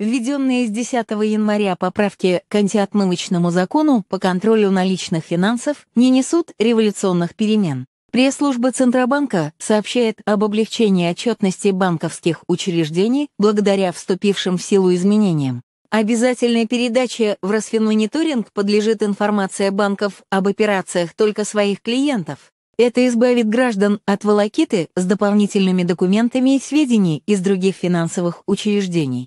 Введенные с 10 января поправки к антиотмывочному закону по контролю наличных финансов не несут революционных перемен. Пресс-служба Центробанка сообщает об облегчении отчетности банковских учреждений благодаря вступившим в силу изменениям. Обязательной передаче в Росфинмониторинг подлежит информация банков об операциях только своих клиентов. Это избавит граждан от волокиты с дополнительными документами и сведений из других финансовых учреждений.